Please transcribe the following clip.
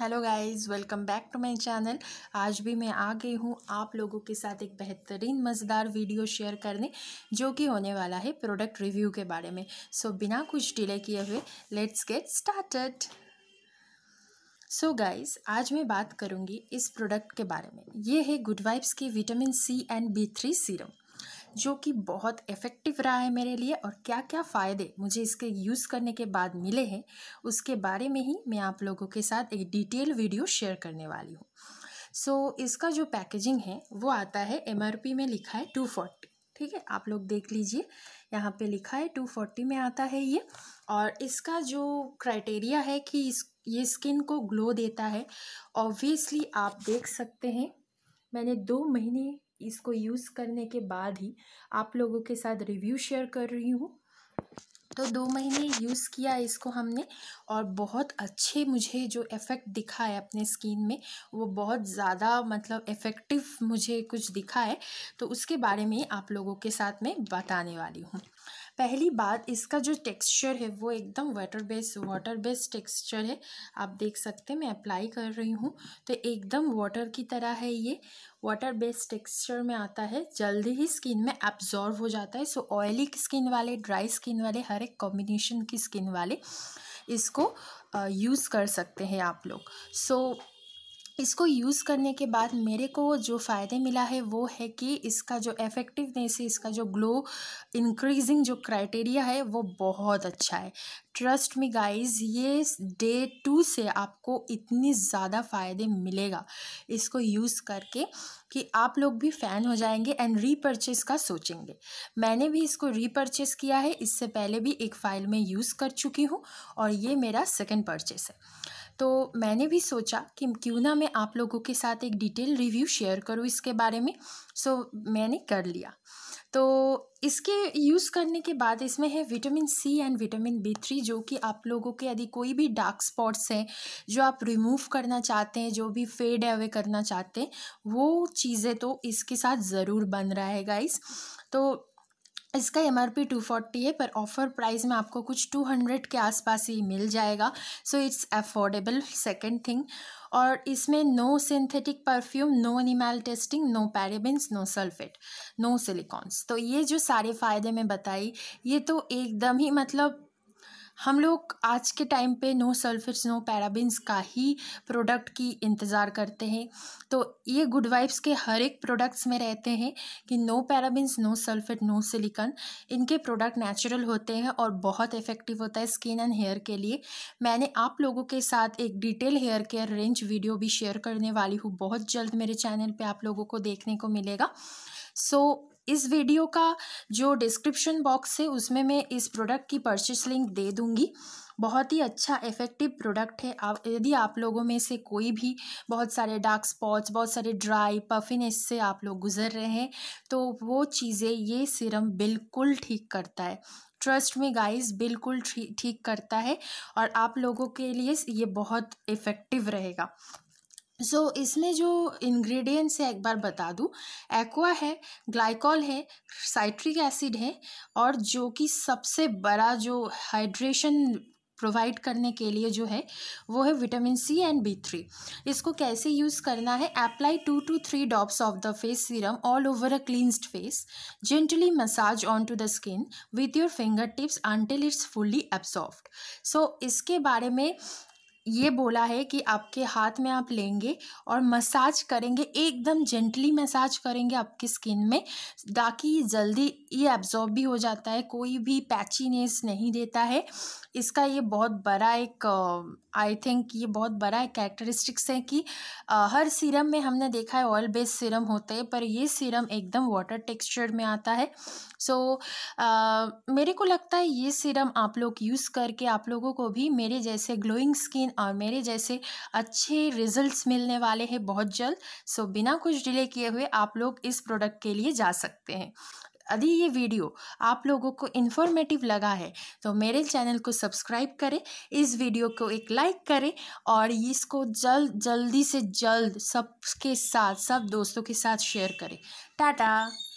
hello guys welcome back to my channel आज भी मैं आ गई हूँ आप लोगों के साथ एक बेहतरीन मज़ेदार वीडियो शेयर करने जो कि होने वाला है प्रोडक्ट रिव्यू के बारे में सो so, बिना कुछ डिले किए हुए let's get started so so guys आज मैं बात करूँगी इस प्रोडक्ट के बारे में ये है गुड वाइब्स की vitamin C and B three serum जो कि बहुत इफ़ेक्टिव रहा है मेरे लिए और क्या क्या फ़ायदे मुझे इसके यूज़ करने के बाद मिले हैं उसके बारे में ही मैं आप लोगों के साथ एक डिटेल वीडियो शेयर करने वाली हूँ सो so, इसका जो पैकेजिंग है वो आता है एम में लिखा है टू ठीक है आप लोग देख लीजिए यहाँ पे लिखा है टू फोर्टी में आता है ये और इसका जो क्राइटेरिया है कि इस ये स्किन को ग्लो देता है ऑब्वियसली आप देख सकते हैं मैंने दो महीने इसको यूज़ करने के बाद ही आप लोगों के साथ रिव्यू शेयर कर रही हूँ तो दो महीने यूज़ किया इसको हमने और बहुत अच्छे मुझे जो इफ़ेक्ट दिखा है अपने स्किन में वो बहुत ज़्यादा मतलब इफ़ेक्टिव मुझे कुछ दिखा है तो उसके बारे में आप लोगों के साथ मैं बताने वाली हूँ पहली बात इसका जो टेक्सचर है वो एकदम water base water base texture है आप देख सकते हैं मैं अप्लाई कर रही हूँ तो एकदम वाटर की तरह है ये वाटर बेस्ड टेक्सचर में आता है जल्दी ही स्किन में एब्जॉर्व हो जाता है सो ऑयली स्किन वाले ड्राई स्किन वाले हर एक कॉम्बिनेशन की स्किन वाले इसको यूज़ कर सकते हैं आप लोग सो so, इसको यूज़ करने के बाद मेरे को जो फ़ायदे मिला है वो है कि इसका जो इफ़ेक्टिवनेस है इसका जो ग्लो इंक्रीजिंग जो क्राइटेरिया है वो बहुत अच्छा है ट्रस्ट मी गाइस ये डे टू से आपको इतनी ज़्यादा फ़ायदे मिलेगा इसको यूज़ करके कि आप लोग भी फ़ैन हो जाएंगे एंड रीपर्चेस का सोचेंगे मैंने भी इसको रीपर्चेस किया है इससे पहले भी एक फ़ाइल में यूज़ कर चुकी हूँ और ये मेरा सेकेंड परचेस है तो मैंने भी सोचा कि क्यों ना मैं आप लोगों के साथ एक डिटेल रिव्यू शेयर करूँ इसके बारे में सो मैंने कर लिया तो इसके यूज़ करने के बाद इसमें है vitamin C and vitamin B three जो कि आप लोगों के यदि कोई भी डार्क स्पॉट्स हैं जो आप रिमूव करना चाहते हैं जो भी फेड अवे करना चाहते हैं वो चीज़ें तो इसके साथ ज़रूर बन रहा है गाइस तो इसका M R P two forty है पर ऑफ़र प्राइस में आपको कुछ टू हंड्रेड के आसपास ही मिल जाएगा so it's affordable second thing और इसमें no synthetic perfume no animal testing no parabens no sulphate no silicones तो ये जो सारे फ़ायदे मैं बताई ये तो एकदम ही मतलब हम लोग आज के टाइम पे नो सल्फेट्स नो पैराबिन्स का ही प्रोडक्ट की इंतज़ार करते हैं तो ये गुड वाइब्स के हर एक प्रोडक्ट्स में रहते हैं कि no parabens no sulphate no silicone इनके प्रोडक्ट नेचुरल होते हैं और बहुत इफ़ेक्टिव होता है स्किन एंड हेयर के लिए मैंने आप लोगों के साथ एक detail hair care range video भी शेयर करने वाली हूँ बहुत जल्द मेरे चैनल पर आप लोगों को देखने को मिलेगा सो so, इस वीडियो का जो डिस्क्रिप्शन बॉक्स है उसमें मैं इस प्रोडक्ट की परचेस लिंक दे दूँगी बहुत ही अच्छा इफ़ेक्टिव प्रोडक्ट है आप यदि आप लोगों में से कोई भी बहुत सारे डार्क स्पॉट्स बहुत सारे ड्राई पफिनेस से आप लोग गुजर रहे हैं तो वो चीज़ें ये सिरम बिल्कुल ठीक करता है ट्रस्ट में गाइस बिल्कुल ठीक करता है और आप लोगों के लिए ये बहुत इफ़ेक्टिव रहेगा सो so, इसमें जो इंग्रेडिएंट्स है एक बार बता दूँ एक्वा है ग्लाइकॉल है साइट्रिक एसिड है और जो कि सबसे बड़ा जो हाइड्रेशन प्रोवाइड करने के लिए जो है वो है vitamin C and B three इसको कैसे यूज़ करना है apply two to three drops of the face serum all over a cleansed face gently massage on to the skin with your finger tips until it's fully absorbed so इसके बारे में ये बोला है कि आपके हाथ में आप लेंगे और मसाज करेंगे एकदम जेंटली मसाज करेंगे आपकी स्किन में ताकि जल्दी ये एब्जॉर्ब भी हो जाता है कोई भी पैचीनेस नहीं देता है इसका ये बहुत बड़ा एक आई थिंक ये बहुत बड़ा कैरेक्टरिस्टिक्स है कि आ, हर सीरम में हमने देखा है ऑयल बेस्ड सीरम होते हैं पर ये सीरम एकदम वाटर टेक्सचर में आता है सो so, मेरे को लगता है ये सीरम आप लोग यूज़ करके आप लोगों को भी मेरे जैसे ग्लोइंग स्किन और मेरे जैसे अच्छे रिजल्ट्स मिलने वाले हैं बहुत जल्द सो so, बिना कुछ डिले किए हुए आप लोग इस प्रोडक्ट के लिए जा सकते हैं यदि ये वीडियो आप लोगों को इन्फॉर्मेटिव लगा है तो मेरे चैनल को सब्सक्राइब करें इस वीडियो को एक लाइक करें और इसको जल्द जल्दी से जल्द सबके साथ सब दोस्तों के साथ शेयर करें टाटा